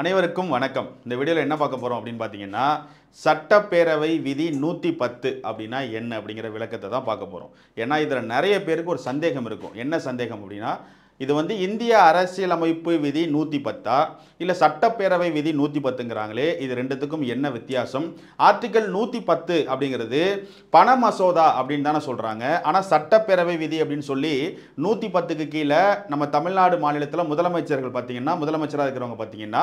அனைவருக்கும் வணக்கம் இந்த வீடியோவில் என்ன பார்க்க போகிறோம் அப்படின்னு பார்த்தீங்கன்னா சட்டப்பேரவை விதி நூற்றி பத்து அப்படின்னா என்ன அப்படிங்கிற விளக்கத்தை தான் பார்க்க போகிறோம் ஏன்னா இதில் நிறைய பேருக்கு ஒரு சந்தேகம் இருக்கும் என்ன சந்தேகம் அப்படின்னா இது வந்து இந்திய அரசியலமைப்பு விதி நூற்றி பத்தா இல்லை சட்டப்பேரவை விதி நூற்றி பத்துங்கிறாங்களே இது ரெண்டுத்துக்கும் என்ன வித்தியாசம் ஆர்டிக்கல் நூற்றி பத்து அப்படிங்கிறது பண மசோதா அப்படின்னு தானே சொல்கிறாங்க ஆனால் சட்டப்பேரவை விதி அப்படின்னு சொல்லி நூற்றி பத்துக்கு கீழே நம்ம தமிழ்நாடு மாநிலத்தில் முதலமைச்சர்கள் பார்த்தீங்கன்னா முதலமைச்சராக இருக்கிறவங்க பார்த்தீங்கன்னா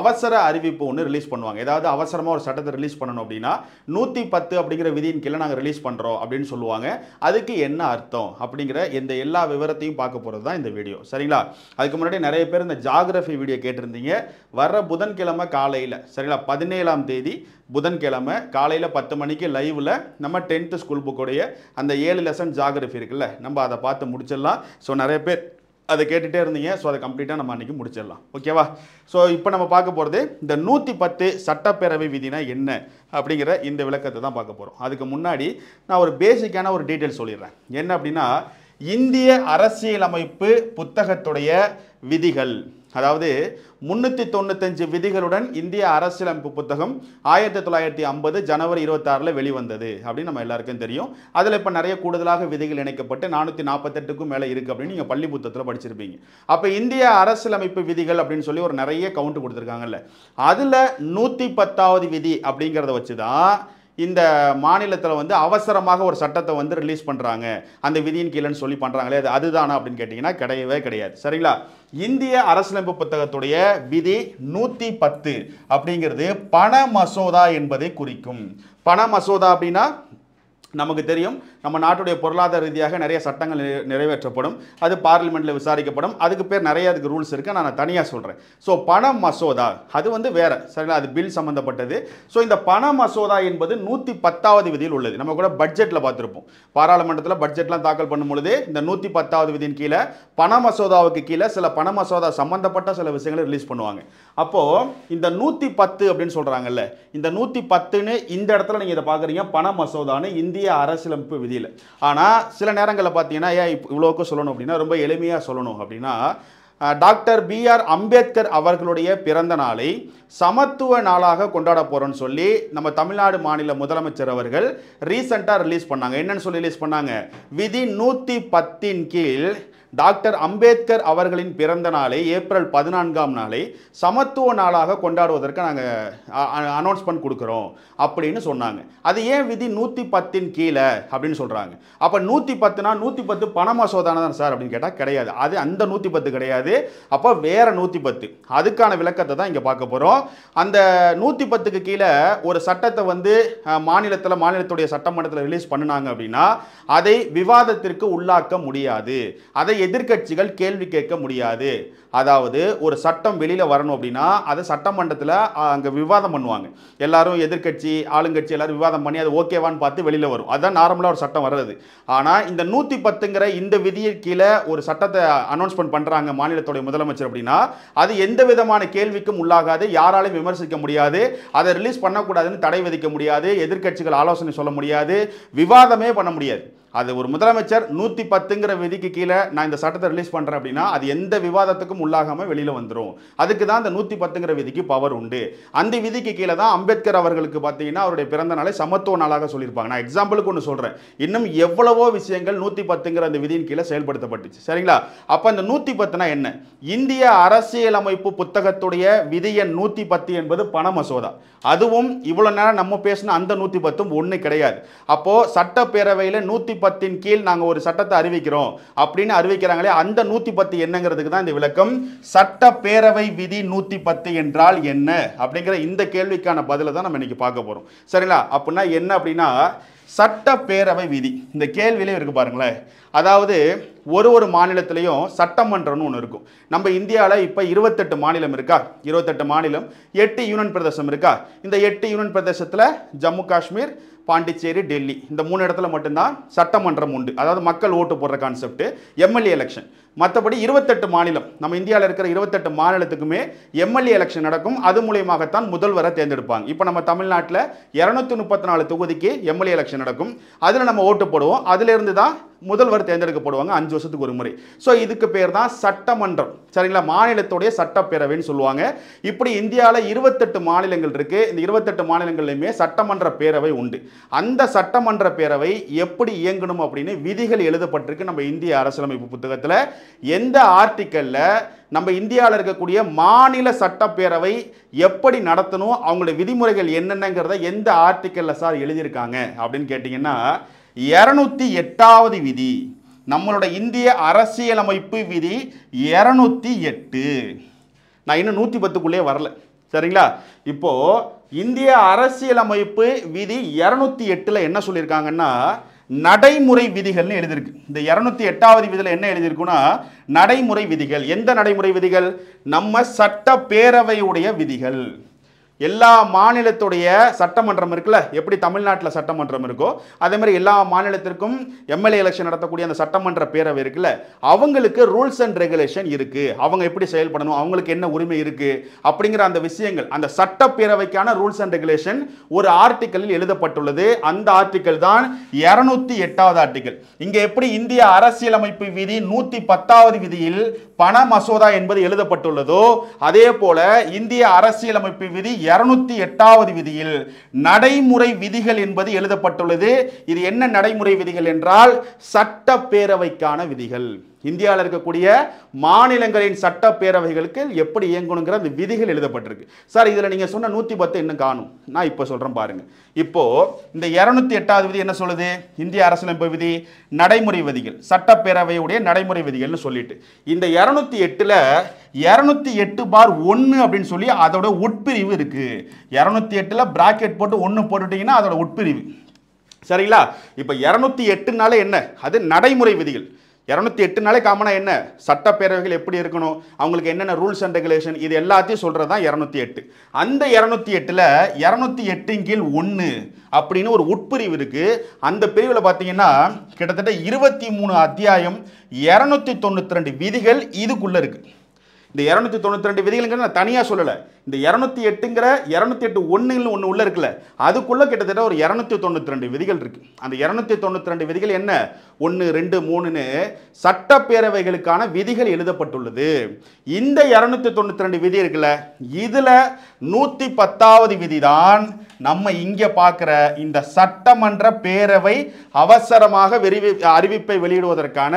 அவசர அறிவிப்பு ஒன்று ரிலீஸ் பண்ணுவாங்க ஏதாவது அவசரமாக ஒரு சட்டத்தை ரிலீஸ் பண்ணணும் அப்படின்னா நூற்றி பத்து அப்படிங்கிற விதியின் கீழே நாங்கள் ரிலீஸ் பண்ணுறோம் அப்படின்னு சொல்லுவாங்க அதுக்கு என்ன அர்த்தம் அப்படிங்கிற இந்த எல்லா விவரத்தையும் பார்க்க போகிறது தான் இந்த வீடியோ வீடியோ சரிங்களா அதுக்கு முன்னாடி நிறைய பேர் இந்த ஜாகிரஃபி வீடியோ கேட்டிருந்தீங்க வர புதன்கிழமை காலையில் சரிங்களா பதினேழாம் தேதி புதன்கிழமை காலையில் பத்து மணிக்கு லைவில் நம்ம டென்த்து ஸ்கூல் புக்குடைய அந்த ஏழு லெசன் ஜாகிரபி இருக்குல்ல நம்ம அதை பார்த்து முடிச்சிடலாம் ஸோ நிறைய பேர் அதை கேட்டுகிட்டே இருந்தீங்க ஸோ அதை கம்ப்ளீட்டாக நம்ம அன்றைக்கி முடிச்சிடலாம் ஓகேவா ஸோ இப்போ நம்ம பார்க்க போகிறது இந்த நூற்றி பத்து சட்டப்பேரவை விதினா என்ன அப்படிங்கிற இந்த விளக்கத்தை தான் பார்க்க போகிறோம் அதுக்கு முன்னாடி நான் ஒரு பேசிக்கான ஒரு டீட்டெயில் சொல்லிடுறேன் என்ன அப்படின்னா இந்திய அரசியலமைப்பு புத்தகத்துடைய விதிகள் அதாவது முன்னூற்றி தொண்ணூத்தஞ்சு விதிகளுடன் இந்திய அரசியலமைப்பு புத்தகம் ஆயிரத்தி தொள்ளாயிரத்தி ஐம்பது ஜனவரி இருபத்தாறில் வெளிவந்தது அப்படின்னு நம்ம எல்லாருக்கும் தெரியும் அதில் இப்போ நிறைய கூடுதலாக விதிகள் இணைக்கப்பட்டு நானூற்றி நாற்பத்தெட்டுக்கும் மேலே இருக்குது அப்படின்னு நீங்கள் பள்ளி புத்தகத்தில் படிச்சிருப்பீங்க அப்போ இந்திய அரசியலமைப்பு விதிகள் அப்படின்னு சொல்லி ஒரு நிறைய கவுண்ட் கொடுத்துருக்காங்கல்ல அதில் நூற்றி பத்தாவது விதி அப்படிங்கிறத வச்சு தான் இந்த மாநிலத்தில் வந்து அவசரமாக ஒரு சட்டத்தை வந்து ரிலீஸ் பண்ணுறாங்க அந்த விதியின் கீழேன்னு சொல்லி பண்ணுறாங்களே அது அதுதானா அப்படின்னு கேட்டிங்கன்னா கிடையவே கிடையாது சரிங்களா இந்திய அரசியலமைப்பு புத்தகத்துடைய விதி நூற்றி பத்து அப்படிங்கிறது பண மசோதா என்பதை குறிக்கும் பண மசோதா அப்படின்னா நமக்கு தெரியும் நம்ம நாட்டுடைய பொருளாதார ரீதியாக நிறைய சட்டங்கள் நிறைவேற்றப்படும் அது பார்லிமெண்ட்டில் விசாரிக்கப்படும் அதுக்கு பேர் நிறைய அதுக்கு ரூல்ஸ் இருக்குது நான் தனியாக சொல்கிறேன் ஸோ பண மசோதா அது வந்து வேறு சரிங்களா அது பில் சம்மந்தப்பட்டது ஸோ இந்த பண மசோதா என்பது நூற்றி பத்தாவது விதியில் உள்ளது நம்ம கூட பட்ஜெட்டில் பார்த்துருப்போம் பாராளுமன்றத்தில் பட்ஜெட்லாம் தாக்கல் பண்ணும் பொழுது இந்த நூற்றி பத்தாவது விதியின் கீழே பண மசோதாவுக்கு கீழே சில பண மசோதா சம்மந்தப்பட்ட சில விஷயங்களை ரிலீஸ் பண்ணுவாங்க அப்போது இந்த நூற்றி பத்து அப்படின்னு சொல்கிறாங்கல்ல இந்த நூற்றி பத்துன்னு இந்த இடத்துல நீங்கள் இதை பார்க்குறீங்க பண மசோதான்னு இந்திய அரசியலமைப்பு விதி ஹிந்தியில் ஆனால் சில நேரங்களில் பார்த்தீங்கன்னா ஏன் இவ்வளோக்கு சொல்லணும் அப்படின்னா ரொம்ப எளிமையாக சொல்லணும் அப்படின்னா டாக்டர் பி ஆர் அம்பேத்கர் அவர்களுடைய பிறந்த நாளை சமத்துவ நாளாக கொண்டாட போகிறோன்னு சொல்லி நம்ம தமிழ்நாடு மாநில முதலமைச்சர் அவர்கள் ரீசெண்டாக ரிலீஸ் பண்ணாங்க என்னன்னு சொல்லி ரிலீஸ் பண்ணாங்க விதி நூற்றி பத்தின் கீழ் டாக்டர் அம்பேத்கர் அவர்களின் பிறந்த நாளை ஏப்ரல் பதினான்காம் நாளை சமத்துவ நாளாக கொண்டாடுவதற்கு நாங்கள் அனௌன்ஸ்மெண்ட் கொடுக்குறோம் அப்படின்னு சொன்னாங்க அது ஏன் விதி நூற்றி பத்தின் கீழே அப்படின்னு சொல்கிறாங்க அப்போ நூற்றி பத்துனா நூற்றி பத்து பண மசோதானதான் சார் அப்படின்னு கேட்டால் கிடையாது அது அந்த நூற்றி பத்து கிடையாது அப்போ வேறு நூற்றி பத்து அதுக்கான விளக்கத்தை தான் இங்கே பார்க்க போகிறோம் அந்த நூற்றி பத்துக்கு கீழே ஒரு சட்டத்தை வந்து மாநிலத்தில் மாநிலத்துடைய சட்டமன்றத்தில் ரிலீஸ் பண்ணினாங்க அப்படின்னா அதை விவாதத்திற்கு உள்ளாக்க முடியாது அதை எதிர்கட்சிகள் கேள்வி கேட்க முடியாது அதாவது ஒரு சட்டம் வெளியில் வரணும் அப்படின்னா அதை சட்டமன்றத்தில் அங்கே விவாதம் பண்ணுவாங்க எல்லாரும் எதிர்கட்சி ஆளுங்கட்சி எல்லாரும் விவாதம் பண்ணி அது ஓகேவான்னு பார்த்து வெளியில் வரும் அதுதான் நார்மலாக ஒரு சட்டம் வர்றது ஆனால் இந்த நூற்றி பத்துங்கிற இந்த விதியின் கீழே ஒரு சட்டத்தை அனௌன்ஸ்மெண்ட் பண்ணுறாங்க மாநிலத்துடைய முதலமைச்சர் அப்படின்னா அது எந்த விதமான கேள்விக்கும் உள்ளாகாது யாராலையும் விமர்சிக்க முடியாது அதை ரிலீஸ் பண்ணக்கூடாதுன்னு தடை விதிக்க முடியாது எதிர்கட்சிகள் ஆலோசனை சொல்ல முடியாது விவாதமே பண்ண முடியாது அது ஒரு முதலமைச்சர் நூற்றி பத்துங்கிற விதிக்கு கீழே நான் இந்த சட்டத்தை ரிலீஸ் பண்ணுறேன் அப்படின்னா அது எந்த விவாதத்துக்கும் உள்ளாகாமல் வெளியில் வந்துடும் அதுக்கு தான் அந்த நூற்றி பத்துங்கிற விதிக்கு பவர் உண்டு அந்த விதிக்கு கீழே தான் அம்பேத்கர் அவர்களுக்கு பார்த்தீங்கன்னா அவருடைய பிறந்த நாளை சமத்துவ நாளாக சொல்லியிருப்பாங்க நான் எக்ஸாம்பிளுக்கு ஒன்று சொல்கிறேன் இன்னும் எவ்வளவோ விஷயங்கள் நூற்றி பத்துங்கிற அந்த விதியின் கீழே செயல்படுத்தப்பட்டுச்சு சரிங்களா அப்போ அந்த நூற்றி பத்துனா என்ன இந்திய அரசியலமைப்பு புத்தகத்துடைய விதி எண் நூற்றி பத்து என்பது பண மசோதா அதுவும் இவ்வளோ நேரம் நம்ம பேசின அந்த நூற்றி பத்தும் ஒன்று கிடையாது அப்போது சட்டப்பேரவையில் நூற்றி பத்தின் கீழ் நாங்கள் ஒரு சட்டத்தை அறிவிக்கிறோம் அப்படின்னு அறிவிக்கிறாங்களே அந்த நூற்றி பத்து என்னங்கிறதுக்கு தான் இந்த விளக்கம் சட்டப்பேரவை விதி நூற்றி பத்து என்றால் என்ன அப்படிங்கிற இந்த கேள்விக்கான பதிலை தான் நம்ம இன்னைக்கு பார்க்க போகிறோம் சரிங்களா அப்படின்னா என்ன அப்படின்னா சட்டப்பேரவை விதி இந்த கேள்வியிலே இருக்குது பாருங்களேன் அதாவது ஒரு ஒரு மாநிலத்திலையும் சட்டமன்றம்னு ஒன்று இருக்கும் நம்ம இந்தியாவில் இப்போ இருபத்தெட்டு மாநிலம் இருக்கா இருபத்தெட்டு மாநிலம் எட்டு யூனியன் பிரதேசம் இருக்கா இந்த எட்டு யூனியன் பிரதேசத்தில் ஜம்மு காஷ்மீர் பாண்டிச்சேரி டெல்லி இந்த மூணு இடத்துல மட்டும்தான் சட்டமன்றம் உண்டு அதாவது மக்கள் ஓட்டு போடுற கான்செப்ட் எம்எல்ஏ எலெக்ஷன் மற்றபடி இருபத்தெட்டு மாநிலம் நம்ம இந்தியாவில் இருக்கிற இருபத்தெட்டு மாநிலத்துக்குமே எம்எல்ஏ எலெக்ஷன் நடக்கும் அது மூலியமாகத்தான் முதல்வரை தேர்ந்தெடுப்பாங்க இப்போ நம்ம தமிழ்நாட்டில் இரநூத்தி முப்பத்தி நாலு தொகுதிக்கு எம்எல்ஏ எலெக்ஷன் நடக்கும் அதில் நம்ம ஓட்டு போடுவோம் அதிலிருந்து தான் முதல்வர் தேர்ந்தெடுக்கப்படுவாங்க அஞ்சு வருஷத்துக்கு ஒரு முறை ஸோ இதுக்கு பேர் தான் சட்டமன்றம் சரிங்களா மாநிலத்துடைய சட்டப்பேரவைன்னு சொல்லுவாங்க இப்படி இந்தியாவில் இருபத்தெட்டு மாநிலங்கள் இருக்குது இந்த இருபத்தெட்டு மாநிலங்கள்லையுமே சட்டமன்ற பேரவை உண்டு அந்த சட்டமன்ற பேரவை எப்படி இயங்கணும் அப்படின்னு விதிகள் எழுதப்பட்டிருக்கு நம்ம இந்திய அரசியலமைப்பு புத்தகத்தில் எந்த ஆர்டிக்கலில் நம்ம இந்தியாவில் இருக்கக்கூடிய மாநில சட்டப்பேரவை எப்படி நடத்தணும் அவங்களுடைய விதிமுறைகள் என்னென்னங்கிறத எந்த ஆர்டிக்கலில் சார் எழுதியிருக்காங்க அப்படின்னு கேட்டிங்கன்னா இரநூத்தி எட்டாவது விதி நம்மளோட இந்திய அரசியலமைப்பு விதி இரநூத்தி எட்டு நான் இன்னும் நூற்றி பத்துக்குள்ளேயே வரல சரிங்களா இப்போது இந்திய அரசியலமைப்பு விதி இரநூத்தி எட்டில் என்ன சொல்லியிருக்காங்கன்னா நடைமுறை விதிகள்னு எழுதியிருக்கு இந்த இரநூத்தி எட்டாவது விதியில் என்ன எழுதியிருக்குன்னா நடைமுறை விதிகள் எந்த நடைமுறை விதிகள் நம்ம சட்டப்பேரவையுடைய விதிகள் எல்லா மாநிலத்துடைய சட்டமன்றம் இருக்குல்ல எப்படி தமிழ்நாட்டில் சட்டமன்றம் இருக்கோ அதே மாதிரி எல்லா மாநிலத்திற்கும் எம்எல்ஏ எலெக்ஷன் நடத்தக்கூடிய அந்த சட்டமன்ற பேரவை இருக்குல்ல அவங்களுக்கு ரூல்ஸ் அண்ட் ரெகுலேஷன் இருக்குது அவங்க எப்படி செயல்படணும் அவங்களுக்கு என்ன உரிமை இருக்குது அப்படிங்கிற அந்த விஷயங்கள் அந்த சட்டப்பேரவைக்கான ரூல்ஸ் அண்ட் ரெகுலேஷன் ஒரு ஆர்டிக்கலில் எழுதப்பட்டுள்ளது அந்த ஆர்டிக்கல் தான் இரநூத்தி எட்டாவது ஆர்டிக்கல் இங்கே எப்படி இந்திய அரசியலமைப்பு விதி நூற்றி பத்தாவது விதியில் பண மசோதா என்பது எழுதப்பட்டுள்ளதோ அதே போல இந்திய அரசியலமைப்பு விதி இருநூத்தி எட்டாவது விதியில் நடைமுறை விதிகள் என்பது எழுதப்பட்டுள்ளது இது என்ன நடைமுறை விதிகள் என்றால் சட்டப்பேரவைக்கான விதிகள் இந்தியாவில் இருக்கக்கூடிய மாநிலங்களின் சட்டப்பேரவைகளுக்கு எப்படி இயங்கணுங்கிற அந்த விதிகள் எழுதப்பட்டிருக்கு சார் இதில் நீங்கள் சொன்ன நூற்றி பத்து இன்னும் காணும் நான் இப்போ சொல்கிறேன் பாருங்கள் இப்போது இந்த இரநூத்தி எட்டாவது விதி என்ன சொல்லுது இந்திய அரசியலமைப்பு விதி நடைமுறை விதிகள் சட்டப்பேரவையுடைய நடைமுறை விதிகள்னு சொல்லிட்டு இந்த இரநூத்தி எட்டில் இரநூத்தி எட்டு பார் ஒன்று அப்படின்னு சொல்லி அதோட உட்பிரிவு இருக்குது இரநூத்தி எட்டில் ப்ராக்கெட் போட்டு ஒன்று போட்டுட்டிங்கன்னா அதோட உட்பிரிவு சரிங்களா இப்போ இரநூத்தி எட்டுனால என்ன அது நடைமுறை விதிகள் இரநூத்தி எட்டு நாளே காமனாக என்ன சட்டப்பேரவைகள் எப்படி இருக்கணும் அவங்களுக்கு என்னென்ன ரூல்ஸ் அண்ட் ரெகுலேஷன் இது எல்லாத்தையும் சொல்கிறது தான் இரநூத்தி எட்டு அந்த இரநூத்தி எட்டில் இரநூத்தி எட்டின் கீழ் ஒன்று அப்படின்னு ஒரு உட்பிரிவு இருக்குது அந்த பிரிவில் பார்த்தீங்கன்னா கிட்டத்தட்ட இருபத்தி மூணு அத்தியாயம் இரநூத்தி தொண்ணூற்றி ரெண்டு விதிகள் இதுக்குள்ளே இருக்குது இந்த இரநூத்தி தொண்ணூற்றி ரெண்டு விதிகளுங்கிறது நான் தனியாக சொல்லலை இந்த இரநூத்தி எட்டுங்கிற இரநூத்தி எட்டு ஒன்றுன்னு ஒன்று உள்ளே இருக்குல்ல அதுக்குள்ளே கிட்டத்தட்ட ஒரு இரநூத்தி தொண்ணூற்றி ரெண்டு விதிகள் இருக்குது அந்த இரநூத்தி தொண்ணூற்றி ரெண்டு விதிகள் என்ன ஒன்று ரெண்டு மூணுன்னு சட்டப்பேரவைகளுக்கான விதிகள் எழுதப்பட்டுள்ளது இந்த இரநூத்தி தொண்ணூற்றி ரெண்டு விதி இருக்குல்ல இதில் நூற்றி பத்தாவது விதி தான் நம்ம இங்கே பார்க்குற இந்த சட்டமன்ற பேரவை அவசரமாக விரிவி அறிவிப்பை வெளியிடுவதற்கான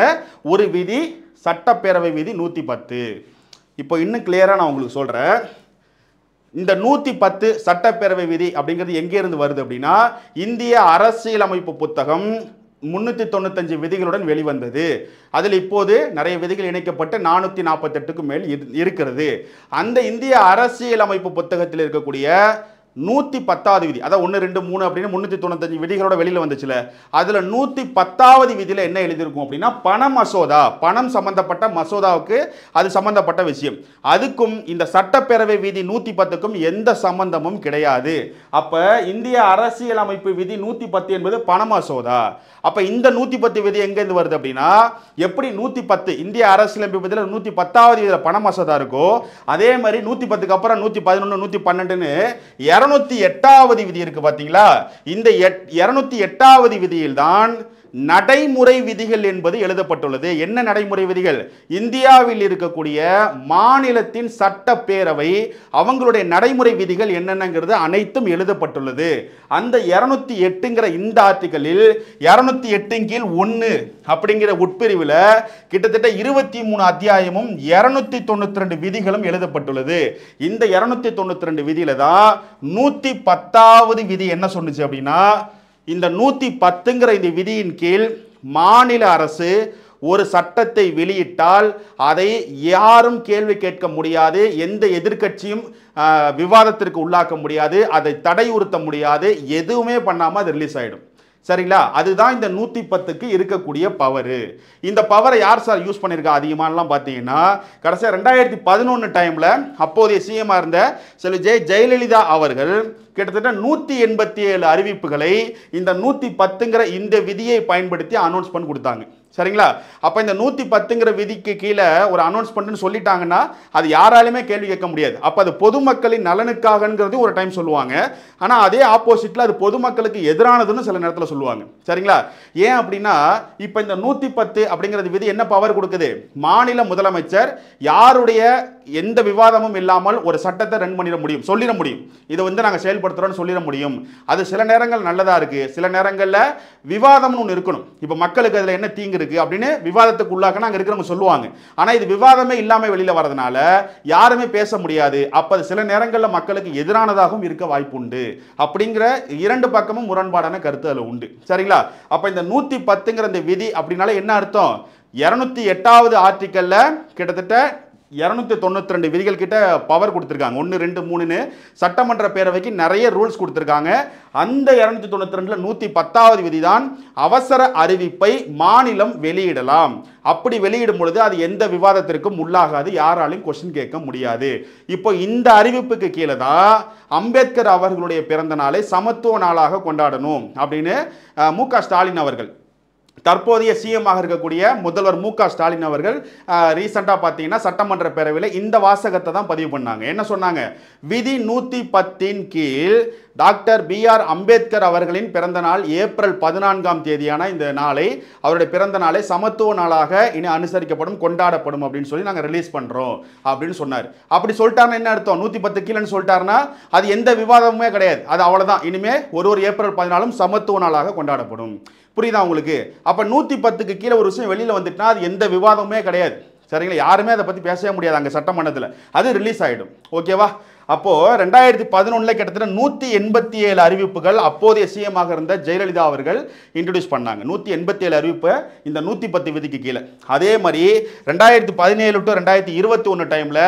ஒரு விதி சட்டப்பேரவை விதி நூற்றி பத்து இப்போ இன்னும் கிளியராக நான் உங்களுக்கு சொல்கிறேன் இந்த நூற்றி பத்து சட்டப்பேரவை விதி அப்படிங்கிறது எங்கேருந்து வருது அப்படின்னா இந்திய அரசியலமைப்பு புத்தகம் முந்நூற்றி தொண்ணூத்தஞ்சு விதிகளுடன் வெளிவந்தது அதில் இப்போது நிறைய விதிகள் இணைக்கப்பட்டு நானூற்றி நாற்பத்தெட்டுக்கு மேல் இருக்கிறது அந்த இந்திய அரசியலமைப்பு புத்தகத்தில் இருக்கக்கூடிய நூற்றி பத்தாவது விதி அதாவது ஒன்று ரெண்டு மூணு அப்படின்னு முந்நூற்றி தொண்ணூத்தஞ்சு விதிகளோட வெளியில் வந்துச்சுல அதில் நூற்றி பத்தாவது விதியில் என்ன எழுதியிருக்கும் அப்படின்னா பண மசோதா பணம் சம்மந்தப்பட்ட மசோதாவுக்கு அது சம்மந்தப்பட்ட விஷயம் அதுக்கும் இந்த சட்டப்பேரவை விதி நூற்றி பத்துக்கும் எந்த சம்பந்தமும் கிடையாது அப்போ இந்திய அரசியலமைப்பு விதி நூற்றி பத்து என்பது பண மசோதா அப்போ இந்த நூற்றி பத்து விதி எங்கேருந்து வருது அப்படின்னா எப்படி நூற்றி பத்து இந்திய அரசியலமைப்பு விதியில் நூற்றி பத்தாவது விதியில் பண மசோதா இருக்கோ அதே மாதிரி நூற்றி பத்துக்கு அப்புறம் நூற்றி பதினொன்று நூற்றி பன்னெண்டுன்னு இருநூத்தி எட்டாவது விதி இருக்கு பாத்தீங்களா இந்த இருநூத்தி எட்டாவது விதியில் தான் நடைமுறை விதிகள் என்பது எழுதப்பட்டுள்ளது என்ன நடைமுறை விதிகள் இந்தியாவில் இருக்கக்கூடிய மாநிலத்தின் சட்டப்பேரவை அவங்களுடைய நடைமுறை விதிகள் என்னென்னங்கிறது அனைத்தும் எழுதப்பட்டுள்ளது அந்த இரநூத்தி எட்டுங்கிற இந்த ஆர்டிக்கலில் இரநூத்தி எட்டின் கீழ் ஒன்று அப்படிங்கிற உட்பிரிவில் கிட்டத்தட்ட இருபத்தி மூணு அத்தியாயமும் இரநூத்தி தொண்ணூற்றி ரெண்டு விதிகளும் எழுதப்பட்டுள்ளது இந்த இரநூத்தி தொண்ணூற்றி ரெண்டு விதியில தான் நூற்றி பத்தாவது விதி என்ன சொன்னுச்சு அப்படின்னா இந்த நூற்றி பத்துங்கிற இந்த விதியின் கீழ் மாநில அரசு ஒரு சட்டத்தை வெளியிட்டால் அதை யாரும் கேள்வி கேட்க முடியாது எந்த எதிர்கட்சியும் விவாதத்திற்கு உள்ளாக்க முடியாது அதை தடை உறுத்த முடியாது எதுவுமே பண்ணாமல் அது ரிலீஸ் ஆகிடும் சரிங்களா அதுதான் இந்த நூற்றி பத்துக்கு இருக்கக்கூடிய பவரு இந்த பவரை யார் சார் யூஸ் பண்ணியிருக்கா அதிகமானலாம் பார்த்தீங்கன்னா கடைசியாக ரெண்டாயிரத்தி பதினொன்று டைமில் அப்போதைய சிஎமாக இருந்த செல்வி ஜெய ஜெயலலிதா அவர்கள் கிட்டத்தட்ட நூற்றி எண்பத்தி ஏழு அறிவிப்புகளை இந்த நூற்றி பத்துங்கிற இந்த விதியை பயன்படுத்தி அனௌன்ஸ் பண்ணி கொடுத்தாங்க சரிங்களா அப்போ இந்த நூற்றி பத்துங்கிற விதிக்கு கீழே ஒரு அனௌன்ஸ் பண்ணுன்னு சொல்லிட்டாங்கன்னா அது யாராலுமே கேள்வி கேட்க முடியாது அப்போ அது பொதுமக்களின் நலனுக்காகங்கிறது ஒரு டைம் சொல்லுவாங்க ஆனால் அதே ஆப்போசிட்டில் அது பொதுமக்களுக்கு எதிரானதுன்னு சில நேரத்தில் சொல்லுவாங்க சரிங்களா ஏன் அப்படின்னா இப்போ இந்த நூற்றி பத்து அப்படிங்கிறது விதி என்ன பவர் கொடுக்குது மாநில முதலமைச்சர் யாருடைய எந்த விவாதமும் இல்லாமல் ஒரு சட்டத்தை ரன் பண்ணிட முடியும் சொல்லிட முடியும் இதை வந்து நாங்கள் செயல்படுத்துகிறோம்னு சொல்லிட முடியும் அது சில நேரங்கள் நல்லதாக இருக்குது சில நேரங்களில் விவாதம்னு ஒன்று இருக்கணும் இப்போ மக்களுக்கு அதில் என்ன தீங்கு இருக்குது இருக்கு அப்படின்னு விவாதத்துக்கு உள்ளாக்கணும் அங்கே இருக்கிறவங்க சொல்லுவாங்க ஆனால் இது விவாதமே இல்லாமல் வெளியில் வரதுனால யாருமே பேச முடியாது அப்போ சில நேரங்களில் மக்களுக்கு எதிரானதாகவும் இருக்க வாய்ப்பு உண்டு அப்படிங்கிற இரண்டு பக்கமும் முரண்பாடான கருத்து அதில் உண்டு சரிங்களா அப்போ இந்த நூற்றி பத்துங்கிற இந்த விதி அப்படின்னால என்ன அர்த்தம் இரநூத்தி எட்டாவது ஆர்டிக்கலில் கிட்டத்தட்ட இரநூத்தி தொண்ணூற்றி ரெண்டு விதிகள் கிட்ட பவர் கொடுத்துருக்காங்க ஒன்று ரெண்டு மூணுன்னு சட்டமன்ற பேரவைக்கு நிறைய ரூல்ஸ் கொடுத்துருக்காங்க அந்த இரநூத்தி தொண்ணூற்றி ரெண்டில் நூற்றி பத்தாவது விதி தான் அவசர அறிவிப்பை மாநிலம் வெளியிடலாம் அப்படி வெளியிடும் பொழுது அது எந்த விவாதத்திற்கும் உள்ளாகாது யாராலையும் கொஸ்டின் கேட்க முடியாது இப்போ இந்த அறிவிப்புக்கு கீழே தான் அம்பேத்கர் அவர்களுடைய பிறந்த நாளை சமத்துவ நாளாக கொண்டாடணும் அப்படின்னு மு ஸ்டாலின் அவர்கள் தற்போதைய ஆக இருக்கக்கூடிய முதல்வர் மு க ஸ்டாலின் அவர்கள் ரீசெண்டாக பார்த்தீங்கன்னா சட்டமன்ற பேரவையில் இந்த வாசகத்தை தான் பதிவு பண்ணாங்க என்ன சொன்னாங்க விதி நூற்றி பத்தின் கீழ் டாக்டர் பி ஆர் அம்பேத்கர் அவர்களின் பிறந்த நாள் ஏப்ரல் பதினான்காம் தேதியான இந்த நாளை அவருடைய பிறந்த நாளை சமத்துவ நாளாக இனி அனுசரிக்கப்படும் கொண்டாடப்படும் அப்படின்னு சொல்லி நாங்கள் ரிலீஸ் பண்ணுறோம் அப்படின்னு சொன்னார் அப்படி சொல்லிட்டாருன்னு என்ன அர்த்தம் நூற்றி பத்து கீழன்னு சொல்லிட்டாருன்னா அது எந்த விவாதமுமே கிடையாது அது அவ்வளோதான் இனிமேல் ஒரு ஒரு ஏப்ரல் பதினாலும் சமத்துவ நாளாக கொண்டாடப்படும் புரியுதா உங்களுக்கு அப்போ நூற்றி பத்துக்கு கீழே ஒரு விஷயம் வெளியில் வந்துட்டுனா அது எந்த விவாதமுமே கிடையாது சரிங்களா யாருமே அதை பற்றி பேசவே முடியாது அங்கே சட்டமன்றத்தில் அது ரிலீஸ் ஆகிடும் ஓகேவா அப்போது ரெண்டாயிரத்தி பதினொன்றில் கிட்டத்தட்ட நூற்றி எண்பத்தி ஏழு அறிவிப்புகள் அப்போதைய சிஎமாக இருந்த ஜெயலலிதா அவர்கள் இன்ட்ரடியூஸ் பண்ணாங்க நூற்றி எண்பத்தி ஏழு அறிவிப்பு இந்த நூற்றி பத்து விதிக்கு கீழே அதே மாதிரி ரெண்டாயிரத்தி பதினேழு டு ரெண்டாயிரத்தி இருபத்தி ஒன்று டைமில்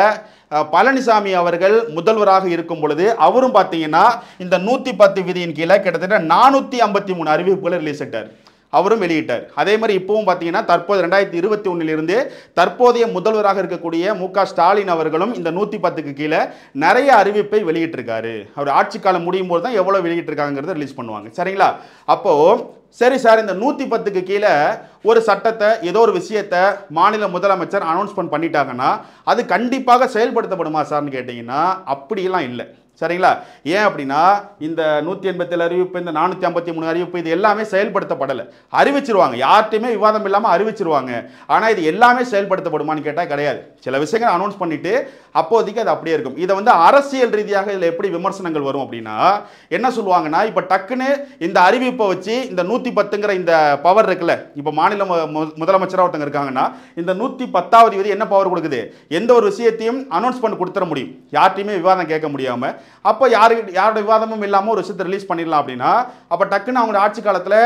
பழனிசாமி அவர்கள் முதல்வராக இருக்கும் பொழுது அவரும் பார்த்தீங்கன்னா இந்த நூற்றி பத்து விதியின் கீழே கிட்டத்தட்ட நானூற்றி ஐம்பத்தி மூணு அறிவிப்புகளை ரிலீஸ் ஆகிட்டார் அவரும் வெளியிட்டார் அதே மாதிரி இப்போவும் பார்த்தீங்கன்னா தற்போது ரெண்டாயிரத்தி இருபத்தி ஒன்னிலிருந்து தற்போதைய முதல்வராக இருக்கக்கூடிய மு ஸ்டாலின் அவர்களும் இந்த நூற்றி பத்துக்கு கீழே நிறைய அறிவிப்பை வெளியிட்டிருக்காரு அவர் ஆட்சி காலம் முடியும் போது தான் எவ்வளோ வெளியிட்டிருக்காங்கிறத ரிலீஸ் பண்ணுவாங்க சரிங்களா அப்போது சரி சார் இந்த நூற்றி பத்துக்கு கீழே ஒரு சட்டத்தை ஏதோ ஒரு விஷயத்தை மாநில முதலமைச்சர் அனௌன்ஸ்மெண்ட் பண்ணிட்டாங்கன்னா அது கண்டிப்பாக செயல்படுத்தப்படுமா சார்னு கேட்டிங்கன்னா அப்படியெல்லாம் இல்லை சரிங்களா ஏன் அப்படின்னா இந்த நூற்றி எண்பத்தேழு அறிவிப்பு இந்த நானூற்றி ஐம்பத்தி மூணு அறிவிப்பு இது எல்லாமே செயல்படுத்தப்படலை அறிவிச்சிருவாங்க யார்ட்டையுமே விவாதம் இல்லாமல் அறிவிச்சிருவாங்க ஆனால் இது எல்லாமே செயல்படுத்தப்படுமான்னு கேட்டால் கிடையாது சில விஷயங்கள் அனௌன்ஸ் பண்ணிவிட்டு அப்போதைக்கு அது அப்படியே இருக்கும் இதை வந்து அரசியல் ரீதியாக இதில் எப்படி விமர்சனங்கள் வரும் அப்படின்னா என்ன சொல்லுவாங்கன்னா இப்போ டக்குன்னு இந்த அறிவிப்பை வச்சு இந்த நூற்றி பத்துங்கிற இந்த பவர் இருக்குல்ல இப்போ மாநில முதலமைச்சராக ஒருத்தங்க இருக்காங்கன்னா இந்த நூற்றி பத்தாவது விதி என்ன பவர் கொடுக்குது எந்த ஒரு விஷயத்தையும் அனௌன்ஸ் பண்ணி கொடுத்துட முடியும் யார்ட்டையுமே விவாதம் கேட்க முடியாமல் அப்போ யாரு யாரோட விவாதமும் இல்லாமல் ஒரு விஷயத்தை ரிலீஸ் பண்ணிடலாம் அப்படின்னா அப்போ டக்குன்னு அவங்க ஆட்சி காலத்தில்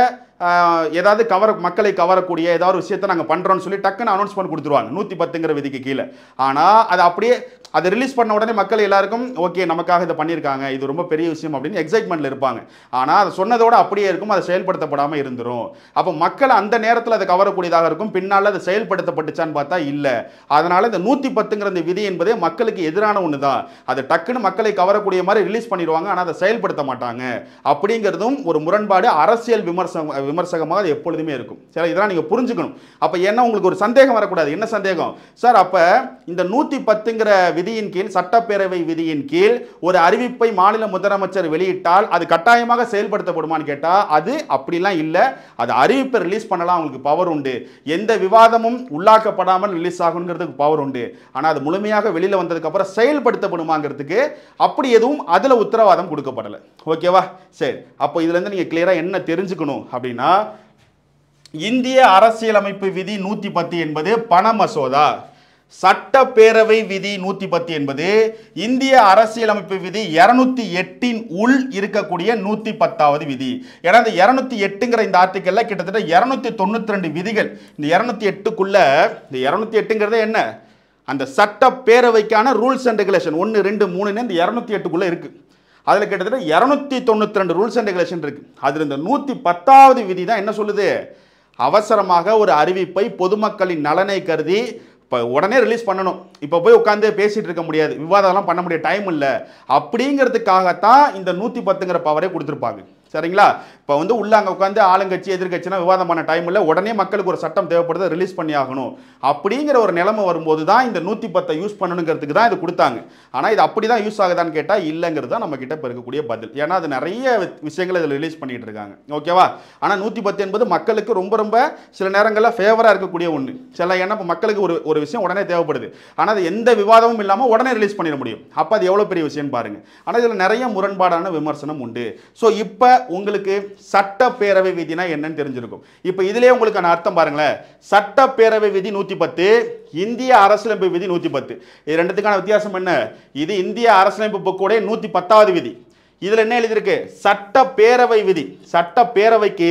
ஏதாவது கவர மக்களை கவரக்கூடிய ஏதாவது விஷயத்தை நாங்கள் பண்ணுறோன்னு சொல்லி டக்குன்னு அனௌன்ஸ்மெண்ட் கொடுத்துருவாங்க நூற்றி பத்துங்கிற விதிக்கு கீழே ஆனால் அது அப்படியே அதை ரிலீஸ் பண்ண உடனே மக்கள் எல்லாருக்கும் ஓகே நமக்காக இதை பண்ணியிருக்காங்க இது ரொம்ப பெரிய விஷயம் அப்படின்னு எக்ஸைட்மெண்ட்ல இருப்பாங்க ஆனால் அதை சொன்னதோடு அப்படியே இருக்கும் அதை செயல்படுத்தப்படாமல் இருந்துடும் அப்போ மக்கள் அந்த நேரத்தில் அதை கவரக்கூடியதாக இருக்கும் பின்னால் அதை செயல்படுத்தப்பட்டுச்சான்னு பார்த்தா இல்லை அதனால் இந்த நூற்றி பத்துங்கிற இந்த விதி என்பதே மக்களுக்கு எதிரான ஒன்று தான் அது டக்குன்னு மக்களை கவரக்கூடிய மாதிரி ரிலீஸ் பண்ணிடுவாங்க ஆனால் அதை செயல்படுத்த மாட்டாங்க அப்படிங்கிறதும் ஒரு முரண்பாடு அரசியல் விமர்சகம் விமர்சகமாக அது எப்பொழுதுமே இருக்கும் சரி இதெல்லாம் நீங்கள் புரிஞ்சுக்கணும் அப்போ என்ன உங்களுக்கு ஒரு சந்தேகம் வரக்கூடாது என்ன சந்தேகம் சார் அப்போ இந்த நூற்றி பத்துங்கிற விதியின் கீழ் சட்டப்பேரவை விதியின் கீழ் ஒரு அறிவிப்பை மாநில முதலமைச்சர் வெளியிட்டால் அது கட்டாயமாக செயல்படுத்தப்படுமான்னு கேட்டால் அது அப்படிலாம் இல்லை அது அறிவிப்பை ரிலீஸ் பண்ணலாம் அவங்களுக்கு பவர் உண்டு எந்த விவாதமும் உள்ளாக்கப்படாமல் ரிலீஸ் ஆகுங்கிறதுக்கு பவர் உண்டு ஆனால் அது முழுமையாக வெளியில் வந்ததுக்கப்புறம் செயல்படுத்தப்படுமாங்கிறதுக்கு அப்படி எதுவும் அதில் உத்தரவாதம் கொடுக்கப்படலை ஓகேவா சரி அப்போ இதுலேருந்து நீங்கள் கிளியராக என்ன தெரிஞ்சுக்கணும் அப்படின்னா இந்திய அரசியலமைப்பு விதி நூற்றி பத்து என்பது பண மசோதா சட்டப்பேரவை விதி நூற்றி பத்து என்பது இந்திய அரசியலமைப்பு விதி இரநூத்தி எட்டின் உள் இருக்கக்கூடிய நூற்றி பத்தாவது விதி ஏன்னா இந்த இரநூத்தி எட்டுங்கிற இந்த ஆர்டிக்கல்ல கிட்டத்தட்ட இரநூத்தி தொண்ணூற்றி ரெண்டு விதிகள் இந்த இரநூத்தி எட்டுக்குள்ள இந்த இரநூத்தி எட்டுங்கிறது என்ன அந்த சட்டப்பேரவைக்கான ரூல்ஸ் அண்ட் ரெகுலேஷன் ஒன்று ரெண்டு மூணுன்னு இந்த இரநூத்தி எட்டுக்குள்ளே இருக்குது அதில் கிட்டத்தட்ட இரநூத்தி தொண்ணூற்றி ரெண்டு ரூல்ஸ் அண்ட் ரெகுலேஷன் இருக்குது அதில் இந்த நூற்றி பத்தாவது விதி தான் என்ன சொல்லுது அவசரமாக ஒரு அறிவிப்பை பொதுமக்களின் நலனை கருதி இப்போ உடனே ரிலீஸ் பண்ணணும் இப்போ போய் உட்காந்து பேசிகிட்டு இருக்க முடியாது விவாதம்லாம் பண்ண முடியாது டைம் இல்லை அப்படிங்கிறதுக்காகத்தான் இந்த நூற்றி பத்துங்கிற பவரே கொடுத்துருப்பாங்க சரிங்களா இப்போ வந்து உள்ள அங்கே உட்காந்து ஆளுங்கட்சி எதிர்கட்சினா விவாதம் பண்ண டைமில் உடனே மக்களுக்கு ஒரு சட்டம் தேவைப்படுது ரிலீஸ் பண்ணி ஆகணும் அப்படிங்கிற ஒரு நிலைமை வரும்போது தான் இந்த நூற்றி பத்தை யூஸ் பண்ணணுங்கிறதுக்கு தான் இது கொடுத்தாங்க ஆனால் இது அப்படி தான் யூஸ் ஆகுதான்னு கேட்டால் இல்லைங்கிறது தான் நம்ம கிட்ட இப்போ இருக்கக்கூடிய பதில் ஏன்னா அது நிறைய விஷயங்கள் இதில் ரிலீஸ் பண்ணிகிட்டு இருக்காங்க ஓகேவா ஆனால் நூற்றி பத்து என்பது மக்களுக்கு ரொம்ப ரொம்ப சில நேரங்களில் ஃபேவராக இருக்கக்கூடிய ஒன்று சில ஏன்னா இப்போ மக்களுக்கு ஒரு ஒரு விஷயம் உடனே தேவைப்படுது ஆனால் அது எந்த விவாதமும் இல்லாமல் உடனே ரிலீஸ் பண்ணிட முடியும் அப்போ அது எவ்வளோ பெரிய விஷயம் பாருங்கள் ஆனால் இதில் நிறைய முரண்பாடான விமர்சனம் உண்டு ஸோ இப்போ உங்களுக்கு சட்டப்பேரவை விதினா என்னன்னு தெரிஞ்சிருக்கும் இப்போ இதிலே உங்களுக்கான அர்த்தம் பாருங்களேன் சட்டப்பேரவை விதி நூற்றி பத்து இந்திய அரசியலமைப்பு விதி நூற்றி பத்து இது ரெண்டுத்துக்கான வித்தியாசம் என்ன இது இந்திய அரசியலமைப்பு புக்கோடைய நூற்றி பத்தாவது விதி இதில் என்ன எழுதியிருக்கு சட்ட பேரவை விதி சட்ட பேரவைக்கு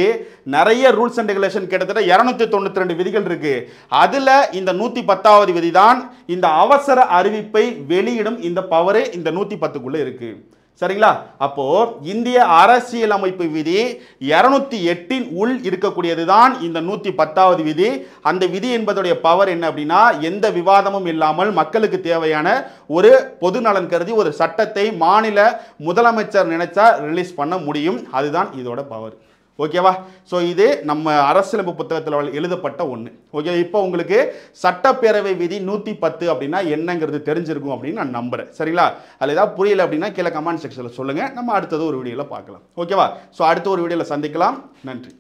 நிறைய ரூல்ஸ் அண்ட் ரெகுலேஷன் கிட்டத்தட்ட இரநூத்தி தொண்ணூற்றி ரெண்டு விதிகள் இருக்கு அதில் இந்த நூற்றி பத்தாவது விதி தான் இந்த அவசர அறிவிப்பை வெளியிடும் இந்த பவரு இந்த நூற்றி பத்துக்குள்ளே இருக்குது சரிங்களா அப்போ இந்திய அரசியலமைப்பு விதி இரநூத்தி எட்டின் உள் இருக்கக்கூடியது தான் இந்த நூத்தி பத்தாவது விதி அந்த விதி என்பதுடைய பவர் என்ன அப்படின்னா எந்த விவாதமும் இல்லாமல் மக்களுக்கு தேவையான ஒரு பொது நலன் கருதி ஒரு சட்டத்தை மாநில முதலமைச்சர் நினைச்சா ரிலீஸ் பண்ண முடியும் அதுதான் இதோட பவர் ஓகேவா ஸோ இது நம்ம அரசியலமைப்பு புத்தகத்தில் எழுதப்பட்ட ஒன்று ஓகே இப்போ உங்களுக்கு சட்டப்பேரவை விதி நூற்றி பத்து அப்படின்னா என்னங்கிறது தெரிஞ்சிருக்கும் அப்படின்னு நான் நம்புகிறேன் சரிங்களா அதில் ஏதாவது புரியல அப்படின்னா கீழே கமெண்ட் செக்ஷனில் சொல்லுங்கள் நம்ம அடுத்தது ஒரு வீடியோவில் பார்க்கலாம் ஓகேவா ஸோ அடுத்த ஒரு வீடியோவில் சந்திக்கலாம் நன்றி